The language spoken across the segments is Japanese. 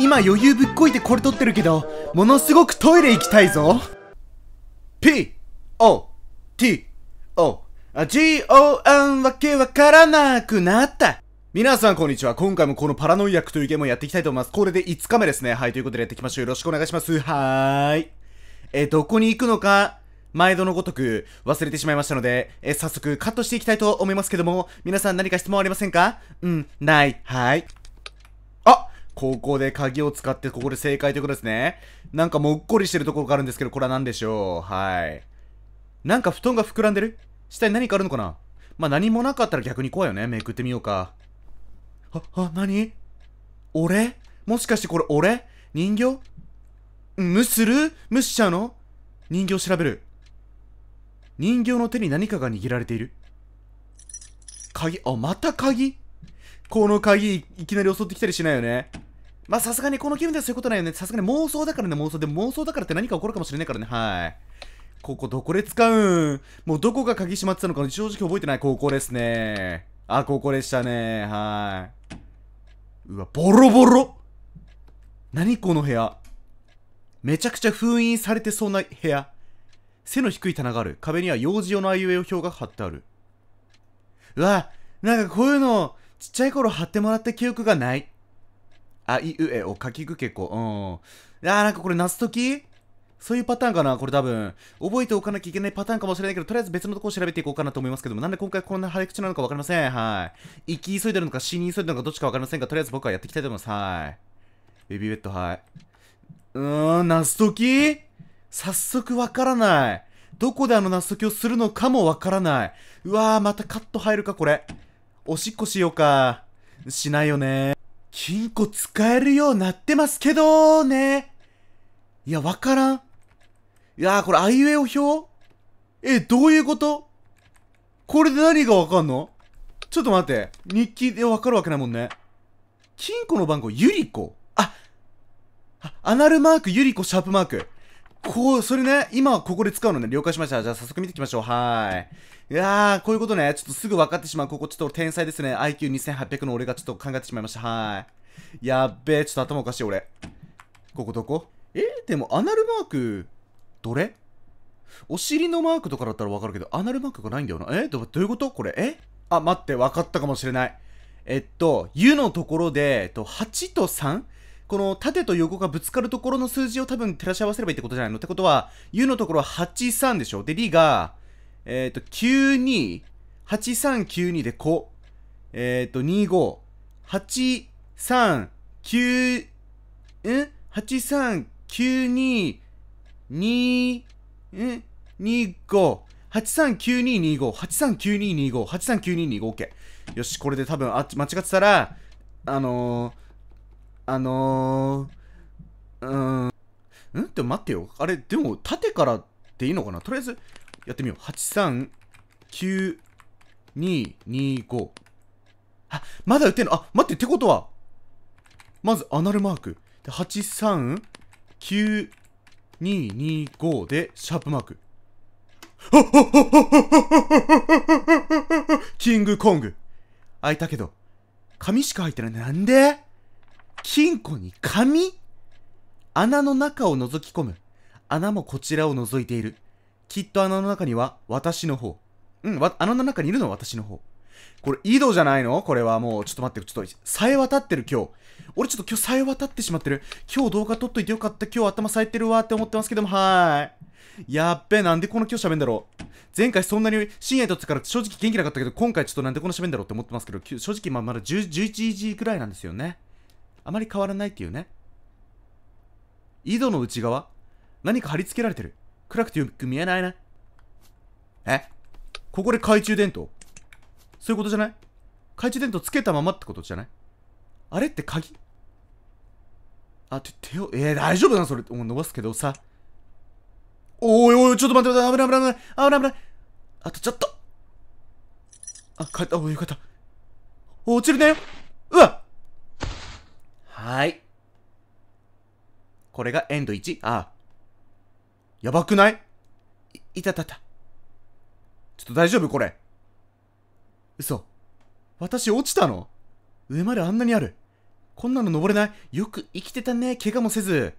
今余裕ぶっこいてこれ撮ってるけど、ものすごくトイレ行きたいぞ。P, O, T, O, G, O, N わけわからなくなった。皆さんこんにちは。今回もこのパラノイアックというゲームをやっていきたいと思います。これで5日目ですね。はい、ということでやっていきましょう。よろしくお願いします。はーい。えどこに行くのか、毎度のごとく忘れてしまいましたので、え早速カットしていきたいと思いますけども、皆さん何か質問ありませんかうん、ない。はい。ここで鍵を使って、ここで正解ということですね。なんかもうっこりしてるところがあるんですけど、これは何でしょう。はい。なんか布団が膨らんでる下に何かあるのかなまあ、何もなかったら逆に怖いよね。めくってみようか。あ、あ、何俺もしかしてこれ俺人形無する無しちゃうの人形調べる。人形の手に何かが握られている。鍵、あ、また鍵この鍵いきなり襲ってきたりしないよね。まあさすがにこの気分ではそういうことないよね。さすがに妄想だからね、妄想で。妄想だからって何か起こるかもしれないからね。はい。ここどこで使うんもうどこが鍵閉まってたのか正直覚えてない。ここですね。あ、ここでしたね。はい。うわ、ボロボロ何この部屋めちゃくちゃ封印されてそうな部屋。背の低い棚がある。壁には幼児用のあいうえお表が貼ってある。うわ、なんかこういうの、ちっちゃい頃貼ってもらった記憶がない。あいうえおかきくけこ。うん。あー、なんかこれス解きそういうパターンかなこれ多分。覚えておかなきゃいけないパターンかもしれないけど、とりあえず別のところを調べていこうかなと思いますけども、なんで今回こんな早口なのかわかりません。はい。生き急いでるのか死に急いでるのかどっちかわかりませんが、とりあえず僕はやっていきたいと思います。はい。ベビーベッド、はい。うーん、スとき早速わからない。どこであのナスときをするのかもわからない。うわー、またカット入るか、これ。おしっこしようか。しないよね金庫使えるようになってますけどね。いや、わからん。いやー、これ、あいうえお表え、どういうことこれで何がわかんのちょっと待って。日記でわかるわけないもんね。金庫の番号、ゆりこ。あ、あアナルマーク、ゆりこ、シャープマーク。こう、それね、今ここで使うのね、了解しました。じゃあ早速見ていきましょう。はい。いやー、こういうことね、ちょっとすぐ分かってしまう。ここちょっと天才ですね。IQ2800 の俺がちょっと考えてしまいました。はい。やっべー、ちょっと頭おかしい俺。ここどこえー、でもアナルマーク、どれお尻のマークとかだったらわかるけど、アナルマークがないんだよな。えー、どどういうことこれ、えあ、待って、分かったかもしれない。えっと、湯のところで、えっと、8と 3? この縦と横がぶつかるところの数字を多分照らし合わせればいいってことじゃないのってことは、U のところは83でしょで、D が、えっ、ー、と、92、8392で5、えっ、ー、と、25、83、9、ん ?83、92、2、ん ?25、839225、839225、839225、OK。よし、これで多分、あ、間違ってたら、あのーあのー、うーん。んって待ってよ。あれ、でも、縦からでいいのかなとりあえず、やってみよう。8、3、9、2、25。あ、まだ打てんのあ、待って、ってことは、まず、アナルマーク。で、8、3、9、2、25で、シャープマーク。キングコング。開いたけど、紙しか入ってない。なんで金庫に紙穴の中を覗き込む。穴もこちらを覗いている。きっと穴の中には私の方。うん、穴の中にいるのは私の方。これ、井戸じゃないのこれはもう、ちょっと待って、ちょっと、さえ渡ってる今日。俺ちょっと今日さえ渡ってしまってる。今日動画撮っといてよかった。今日頭咲えてるわって思ってますけども、はーい。やっべ、なんでこの今日喋んだろう。前回そんなに深夜に撮ってから正直元気なかったけど、今回ちょっとなんでこの喋んだろうって思ってますけど、正直まあまだ10 11時くらいなんですよね。あまり変わらないっていうね井戸の内側何か貼り付けられてる暗くてよく見えないねえここで懐中電灯そういうことじゃない懐中電灯つけたままってことじゃないあれって鍵あ、て、手を、えー、大丈夫なのそれ。もう伸ばすけどさ。おいおい、ちょっと待って待って、危ない危ない危ない。危ない危ない。あとちょっと。あ、帰った。およかった。落ちるね。うわはい。これがエンド 1? ああ。やばくないいたたた。ちょっと大丈夫これ。嘘。私落ちたの上まであんなにある。こんなの登れない。よく生きてたね。怪我もせず。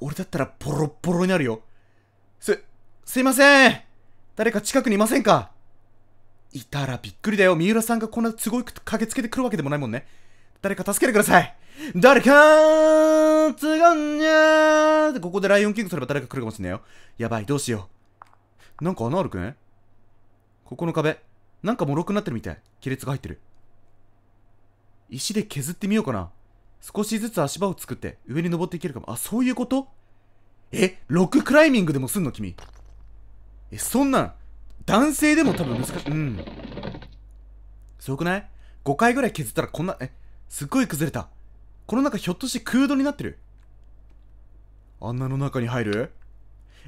俺だったらボロボロになるよ。す、すいません。誰か近くにいませんかいたらびっくりだよ。三浦さんがこんな都合よく駆けつけてくるわけでもないもんね。誰か助けてください誰かーつがんにゃーここでライオンキングすれば誰か来るかもしんないよ。やばい、どうしよう。なんか穴あるくねここの壁。なんかもろくなってるみたい。亀裂が入ってる。石で削ってみようかな。少しずつ足場を作って上に登っていけるかも。あ、そういうことえ、ロッククライミングでもすんの君。え、そんなん、男性でも多分難しい。うん。すごくない ?5 回ぐらい削ったらこんな、え、すっごい崩れたこの中ひょっとして空洞になってる穴の中に入る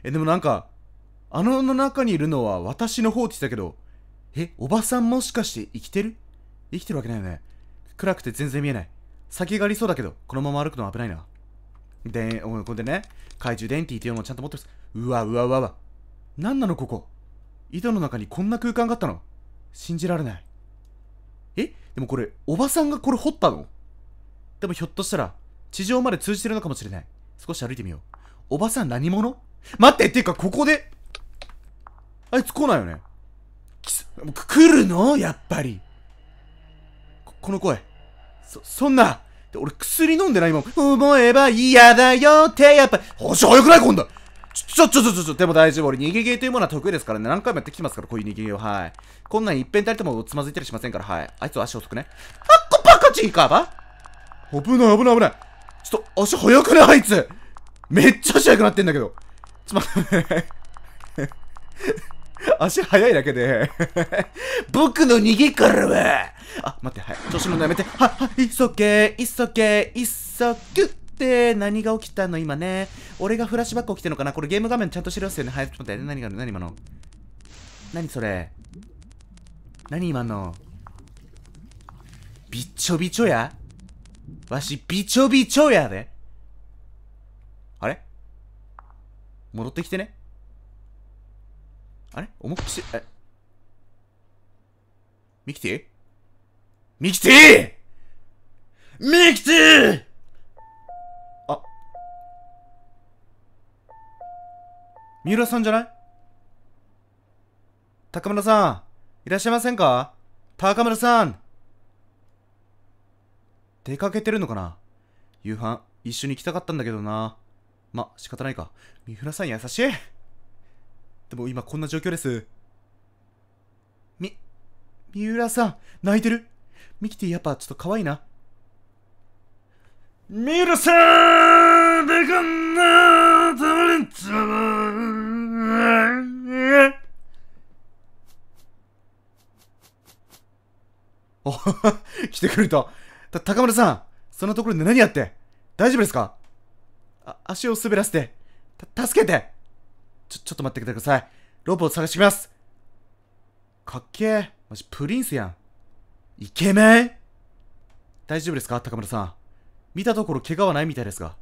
えでもなんか穴の中にいるのは私の方って言ってたけどえおばさんもしかして生きてる生きてるわけないよね暗くて全然見えない先がありそうだけどこのまま歩くのは危ないなでおこれでね怪獣電ンティっていうのをちゃんと持ってますうわうわうわうわ何なのここ井戸の中にこんな空間があったの信じられないでもこれ、おばさんがこれ掘ったのでもひょっとしたら、地上まで通じてるのかもしれない。少し歩いてみよう。おばさん何者待ってっていうか、ここであいつ来ないよね。来るのやっぱり。こ、この声。そ、そんな。俺薬飲んでない今思えば嫌だよってやっぱ、星早くない今度ちょ、ちょ、ちょ、ちょ、でも大丈夫。俺、逃げゲーというものは得意ですからね。何回もやってきてますから、こういう逃げゲーを。はい。こんなん一遍たりともつまずいたりしませんから、はい。あいつは足遅くね。あっこバカチンかば危ない危ない危ない。ちょっと、足速くねあいつめっちゃ足速くなってんだけど。ちょっと待って。足速いだけで僕の逃げからはあ、待って、はい。調子乗るのやめて。は、は、いっそけー、いっそけー、いっそって何が起きたの今ね俺がフラッシュバック起きてるのかなこれゲーム画面ちゃんとしてるっすよねはい待って何がある何今の何それ何今のびっちょびちょやわしびちょびちょやであれ戻ってきてねあれ重くしえミキティミキティミキティ三浦さんじゃない高村さん、いらっしゃいませんか高村さん出かけてるのかな夕飯、一緒に行きたかったんだけどな。ま、仕方ないか。三浦さん優しいでも今こんな状況です。み、三浦さん、泣いてるミキティやっぱちょっと可愛いな。三浦さんでかんなたまれんちまお 来てくれた。た、高村さん、そんなところで何やって大丈夫ですかあ、足を滑らせて、た、助けてちょ、ちょっと待ってください。ロープを探してきます。かっけえ。マジプリンスやん。イケメン大丈夫ですか高村さん。見たところ怪我はないみたいですが。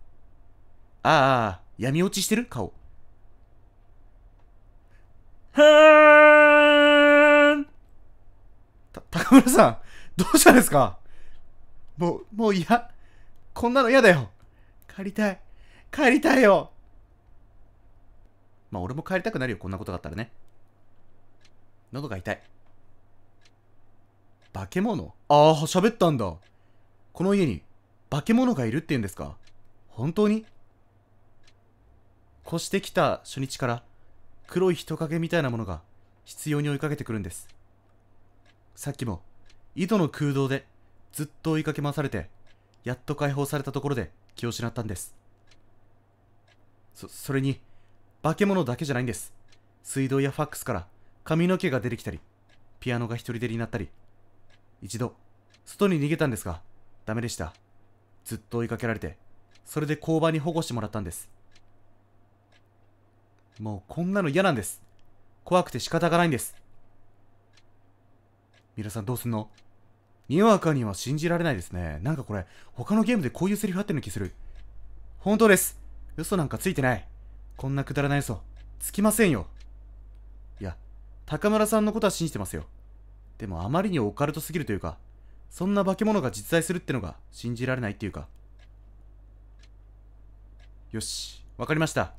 ああ、闇落ちしてる顔。ーんた、高村さん、どうしたんですかもう、もう嫌。こんなの嫌だよ。帰りたい。帰りたいよ。まあ、俺も帰りたくなるよ、こんなことがあったらね。喉が痛い。化け物ああ、喋ったんだ。この家に、化け物がいるって言うんですか本当に越してきた初日から黒い人影みたいなものが執要に追いかけてくるんですさっきも井戸の空洞でずっと追いかけ回されてやっと解放されたところで気を失ったんですそそれに化け物だけじゃないんです水道やファックスから髪の毛が出てきたりピアノが一人でになったり一度外に逃げたんですがダメでしたずっと追いかけられてそれで交番に保護してもらったんですもうこんなの嫌なんです。怖くて仕方がないんです。皆さんどうすんのにわかには信じられないですね。なんかこれ、他のゲームでこういうセリフあってる気する。本当です。嘘なんかついてない。こんなくだらない嘘、つきませんよ。いや、高村さんのことは信じてますよ。でもあまりにオカルトすぎるというか、そんな化け物が実在するってのが信じられないっていうか。よし、わかりました。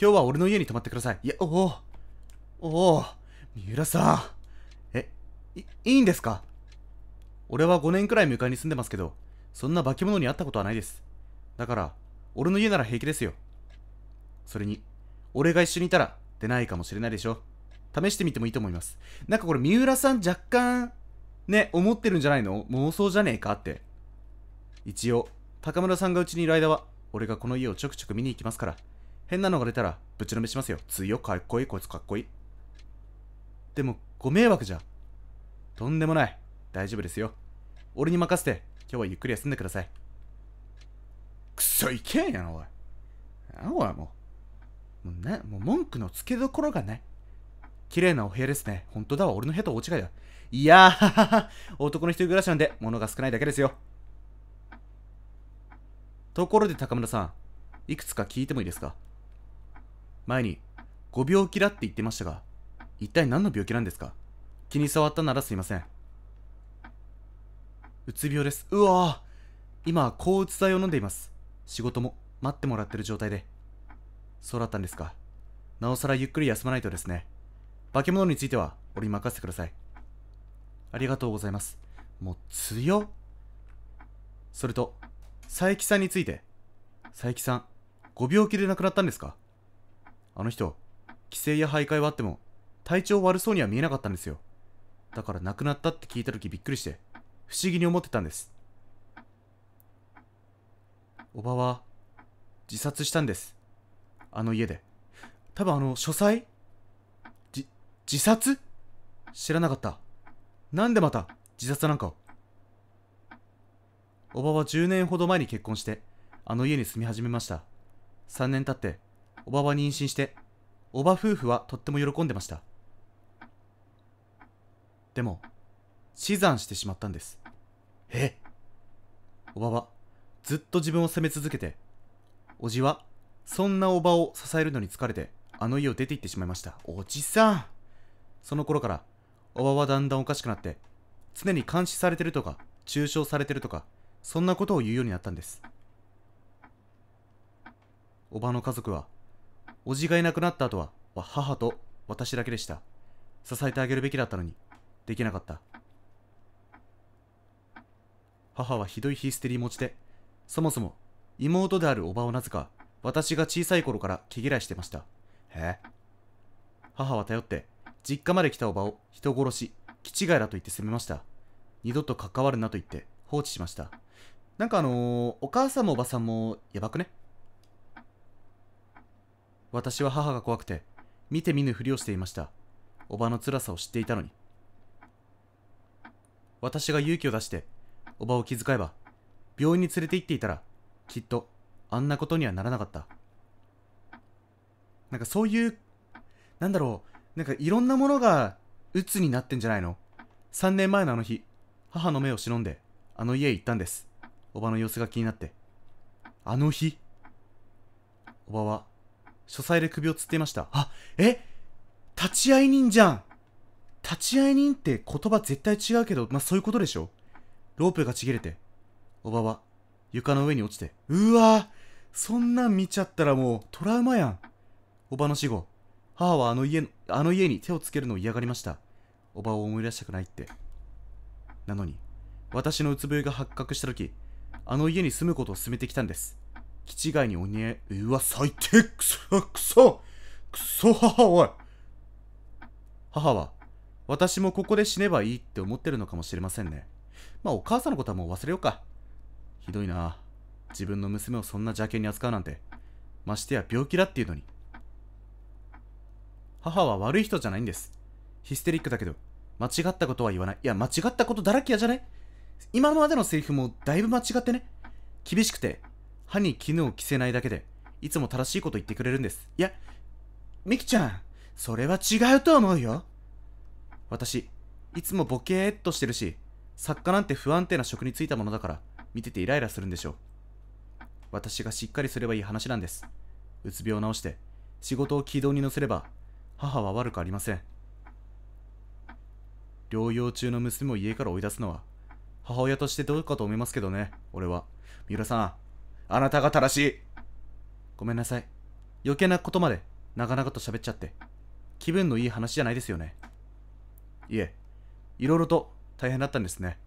今日は俺の家に泊まってください。いや、おお。おお。三浦さん。え、い、いいんですか俺は5年くらい向かいに住んでますけど、そんな化け物に会ったことはないです。だから、俺の家なら平気ですよ。それに、俺が一緒にいたら出ないかもしれないでしょ。試してみてもいいと思います。なんかこれ、三浦さん若干、ね、思ってるんじゃないの妄想じゃねえかって。一応、高村さんがうちにいる間は、俺がこの家をちょくちょく見に行きますから。変なのが出たらぶちのめしますよ強かっこいいこいつかっこいいでもご迷惑じゃとんでもない大丈夫ですよ俺に任せて今日はゆっくり休んでくださいくそいけんやなおいなおいもうもうね、もう文句のつけどころがない綺麗なお部屋ですね本当だわ俺の部屋と大違いだいやー男の一人暮らしなんで物が少ないだけですよところで高村さんいくつか聞いてもいいですか前に、ご病気だって言ってましたが、一体何の病気なんですか気に触ったならすいません。うつ病です。うわぁ今、抗うつ剤を飲んでいます。仕事も待ってもらってる状態で。そうだったんですか。なおさらゆっくり休まないとですね。化け物については、俺に任せてください。ありがとうございます。もう強っ。それと、佐伯さんについて。佐伯さん、ご病気で亡くなったんですかあの人、規制や徘徊はあっても、体調悪そうには見えなかったんですよ。だから亡くなったって聞いた時びっくりして、不思議に思ってたんです。おばは、自殺したんです。あの家で。多分あの、書斎じ、自殺知らなかった。なんでまた、自殺なんかを。おばは10年ほど前に結婚して、あの家に住み始めました。3年経って、おばは妊娠して、おば夫婦はとっても喜んでました。でも、死産してしまったんです。えおばは、ずっと自分を責め続けて、おじは、そんなおばを支えるのに疲れて、あの家を出て行ってしまいました。おじさんその頃から、おばはだんだんおかしくなって、常に監視されてるとか、中傷されてるとか、そんなことを言うようになったんです。おばの家族は、おじがいなくなった後は、母と私だけでした。支えてあげるべきだったのに、できなかった。母はひどいヒステリー持ちで、そもそも妹であるおばをなぜか、私が小さい頃から毛嫌いしてました。へえ。母は頼って、実家まで来たおばを人殺し、気違いだと言って責めました。二度と関わるなと言って放置しました。なんかあのー、お母さんもおばさんもやばくね私は母が怖くて、見て見ぬふりをしていました。おばの辛さを知っていたのに。私が勇気を出して、おばを気遣えば、病院に連れて行っていたら、きっと、あんなことにはならなかった。なんかそういう、なんだろう、なんかいろんなものが、鬱になってんじゃないの ?3 年前のあの日、母の目を忍んで、あの家へ行ったんです。おばの様子が気になって。あの日おばは、書斎で首を吊っていました。あ、え立ち会い人じゃん立ち会い人って言葉絶対違うけど、まあ、そういうことでしょロープがちぎれて、おばは床の上に落ちて、うわそんなん見ちゃったらもうトラウマやん。おばの死後、母はあの家の、あの家に手をつけるのを嫌がりました。おばを思い出したくないって。なのに、私のうつ病が発覚した時、あの家に住むことを勧めてきたんです。チガイにおにえ、うわ、最低くそ、くそくそ母おい母は、私もここで死ねばいいって思ってるのかもしれませんね。まあお母さんのことはもう忘れようか。ひどいな。自分の娘をそんな邪険に扱うなんて。ましてや病気だっていうのに。母は悪い人じゃないんです。ヒステリックだけど、間違ったことは言わない。いや、間違ったことだらけやじゃない今までのセリフもだいぶ間違ってね。厳しくて、歯に絹を着せないだけで、いつも正しいこと言ってくれるんです。いや、ミキちゃん、それは違うと思うよ。私、いつもボケーっとしてるし、作家なんて不安定な職に就いたものだから、見ててイライラするんでしょう。私がしっかりすればいい話なんです。うつ病を治して、仕事を軌道に乗せれば、母は悪くありません。療養中の娘を家から追い出すのは、母親としてどうかと思いますけどね、俺は。三浦さん、あなたが正しい。ごめんなさい。余計なことまで、なかなかと喋っちゃって。気分のいい話じゃないですよね。いえ、いろいろと大変だったんですね。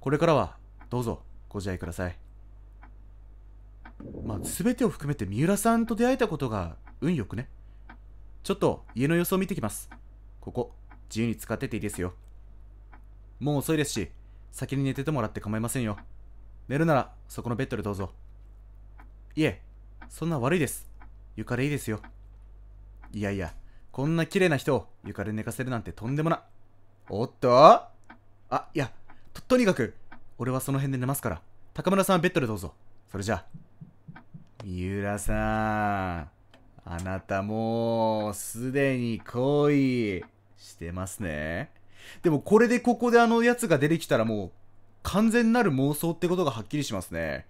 これからは、どうぞ、ご自愛ください。まあ、全てを含めて三浦さんと出会えたことが運よくね。ちょっと家の様子を見てきます。ここ、自由に使ってていいですよ。もう遅いですし、先に寝ててもらって構いませんよ。寝るなら、そこのベッドでどうぞ。いえ、そんな悪いです。床でいいですよ。いやいや、こんな綺麗な人を床で寝かせるなんてとんでもな。おっとあ、いや、と、とにかく、俺はその辺で寝ますから。高村さんはベッドでどうぞ。それじゃあ。三浦さん、あなたもう、すでに恋してますね。でもこれでここであのやつが出てきたらもう、完全なる妄想ってことがはっきりしますね。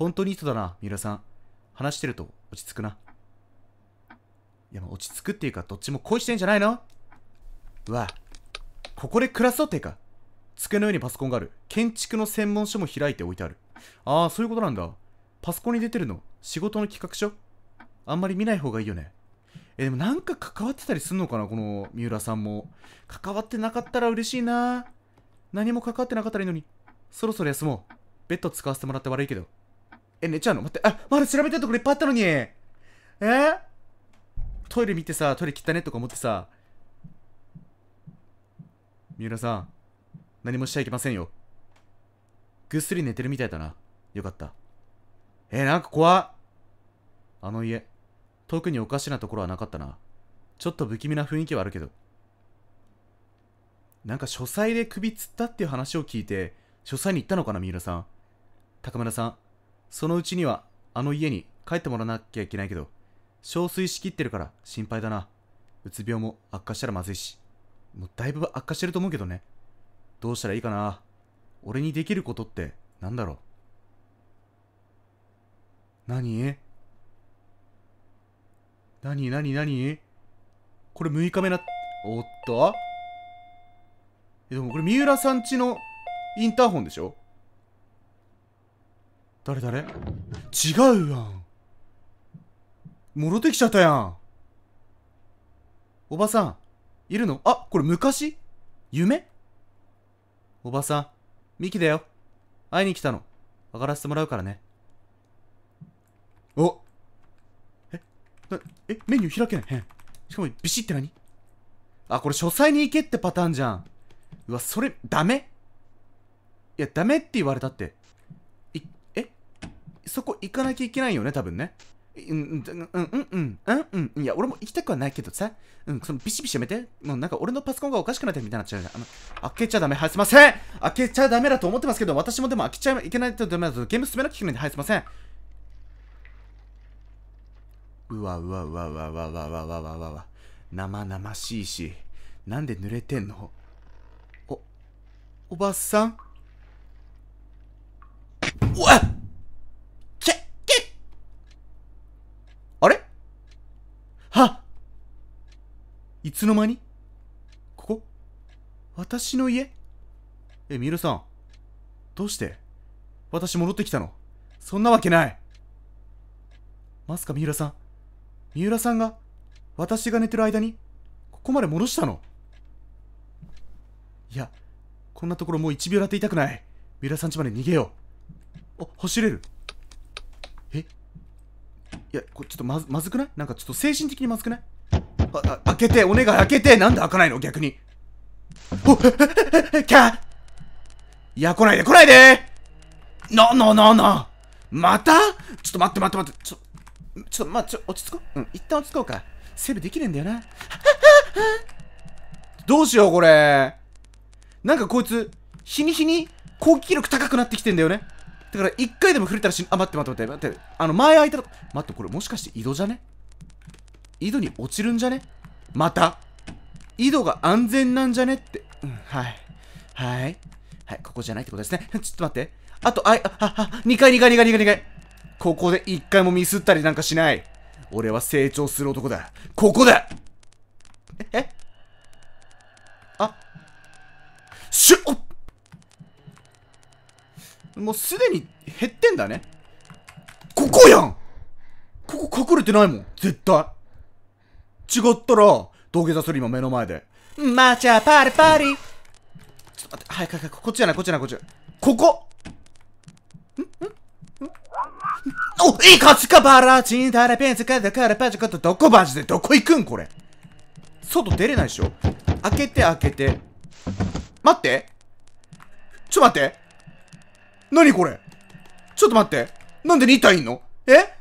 本当にいい人だな、三浦さん。話してると落ち着くな。いや、もう落ち着くっていうか、どっちも恋してんじゃないのうわ、ここで暮らそうってか。机の上にパソコンがある。建築の専門書も開いて置いてある。ああ、そういうことなんだ。パソコンに出てるの、仕事の企画書あんまり見ない方がいいよね。え、でもなんか関わってたりすんのかなこの三浦さんも。関わってなかったら嬉しいな何も関わってなかったらいいのに。そろそろ休もう。ベッド使わせてもらって悪いけど。え、寝ちゃうの待って。あ、まだ調べたいところいっぱいあったのに。えー、トイレ見てさ、トイレ切ったねとか思ってさ。三浦さん、何もしちゃいけませんよ。ぐっすり寝てるみたいだな。よかった。えー、なんか怖っ。あの家、特におかしなところはなかったな。ちょっと不気味な雰囲気はあるけど。なんか書斎で首つったっていう話を聞いて、書斎に行ったのかな、三浦さん。高村さん。そのうちにはあの家に帰ってもらわなきゃいけないけど、憔悴しきってるから心配だな。うつ病も悪化したらまずいし、もうだいぶ悪化してると思うけどね。どうしたらいいかな。俺にできることってなんだろう。何何何何これ6日目な、おっとえ、でもこれ三浦さんちのインターホンでしょ誰誰違うやん。戻ってきちゃったやん。おばさん、いるのあ、これ昔夢おばさん、ミキだよ。会いに来たの。上がらせてもらうからね。おえ、な、え、メニュー開けないへん。しかも、ビシって何あ、これ書斎に行けってパターンじゃん。うわ、それ、ダメいや、ダメって言われたって。そこ行かなきゃいけないよね、多分ね。うんうんうんうんうんうんうんいや俺も行きたくはないけどさうんそのビシビシやめてもうなんか俺のパソコンがおかしくなってみたいになっちゃうあの開けちゃダメはいすいません開けちゃダメだと思ってますけど私もでも開けちゃいけないとダメだとゲーム進めなきゃいけないんではいすいませんうわうわうわうわうわうわうわうわうわうわ生々しいしなんで濡れてんのおおばさんうわっいつの間にここ私の家え、三浦さん。どうして私戻ってきたのそんなわけないまさか三浦さん。三浦さんが、私が寝てる間に、ここまで戻したのいや、こんなところもう1秒だって痛くない。三浦さん家まで逃げよう。あ、走れる。えいや、これちょっとまずまずくないなんかちょっと精神的にまずくないあ開けて、お願い開けて、なんで開かないの逆に。お キャいや、来ないで、来ないでな、な、な、な。またちょっと待って待って待って。ちょ、ちょっと、まあ、ちょ、落ち着こう。うん、一旦落ち着こうか。セーブできねえんだよな。どうしよう、これ。なんかこいつ、日に日に攻撃力高くなってきてんだよね。だから、一回でも触れたらしあ、待って待って待って待って。あの、前開いたら、待って、これもしかして井戸じゃね井戸に落ちるんじゃねまた井戸が安全なんじゃねって。うん、はい。はい。はい、ここじゃないってことですね。ちょっと待って。あと、あい、あ、あ、2階、2階、2階、2階、2階。ここで1回もミスったりなんかしない。俺は成長する男だ。ここだええあ。しゅ、おもうすでに減ってんだね。ここやんここ隠れてないもん。絶対。違ったら、土下座する今目の前で。マチャパリパリちょっと待って、早く早く、こっちじゃない、こっちじゃない、こっちここんんおいいかつかばらちんたらペンスかだからパチカとどこバジでどこ行くんこれ外出れないでしょ開けて開けて待ってちょっと待って何これちょっと待ってなんで2体いんのえ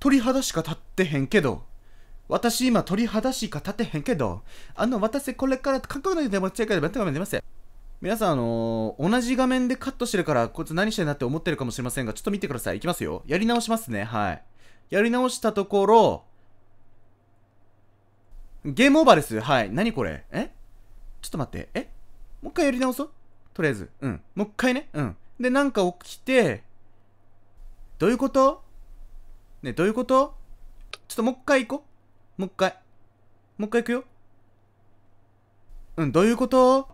鳥肌しか立ってへんけど、私今鳥肌しか立ってへんけど、あの、私これから韓国のでも違いからバッタ画面出ますよ。皆さん、あのー、同じ画面でカットしてるから、こいつ何してんだって思ってるかもしれませんが、ちょっと見てください。いきますよ。やり直しますね。はい。やり直したところ、ゲームオーバーです。はい。何これえちょっと待って。えもう一回やり直そうとりあえず。うん。もう一回ね。うん。で、なんか起きて、どういうことねどういうことちょっともう一回行こう。もう一回。もう一回行くよ。うん、どういうこと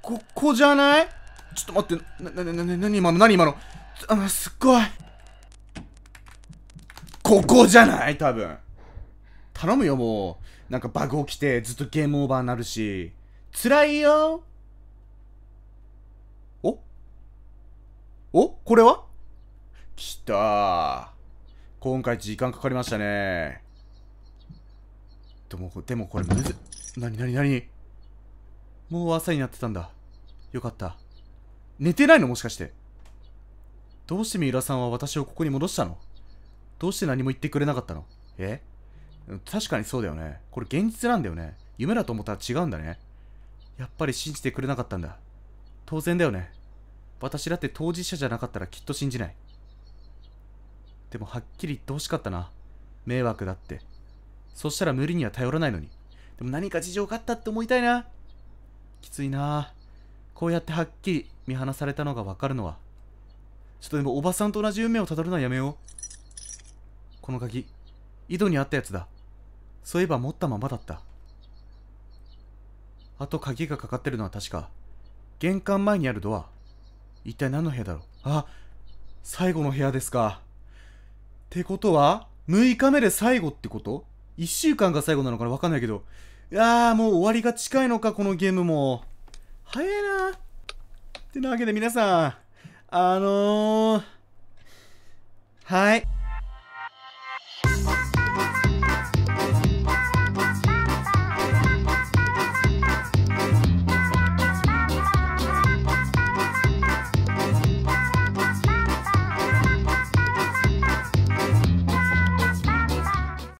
ここじゃないちょっと待って、な、な、な、な、な、な、今の、な、今の。あ、すっごい。ここじゃない多分。頼むよ、もう。なんかバグ起きて、ずっとゲームオーバーになるし。辛いよ。おおこれは来たー。今回時間かかりましたね。でも、でもこれむず、なになになにもう朝になってたんだ。よかった。寝てないのもしかして。どうして三浦さんは私をここに戻したのどうして何も言ってくれなかったのえ確かにそうだよね。これ現実なんだよね。夢だと思ったら違うんだね。やっぱり信じてくれなかったんだ。当然だよね。私だって当事者じゃなかったらきっと信じない。でもはっきり言ってほしかったな。迷惑だって。そしたら無理には頼らないのに。でも何か事情があったって思いたいな。きついなこうやってはっきり見放されたのがわかるのは。ちょっとでもおばさんと同じ運命をたどるのはやめよう。この鍵、井戸にあったやつだ。そういえば持ったままだった。あと鍵がかかってるのは確か、玄関前にあるドア。一体何の部屋だろうあ、最後の部屋ですか。ってことは、6日目で最後ってこと ?1 週間が最後なのかなわかんないけど。いやー、もう終わりが近いのか、このゲームも。早いなー。ってなわけで皆さん、あのー、はい。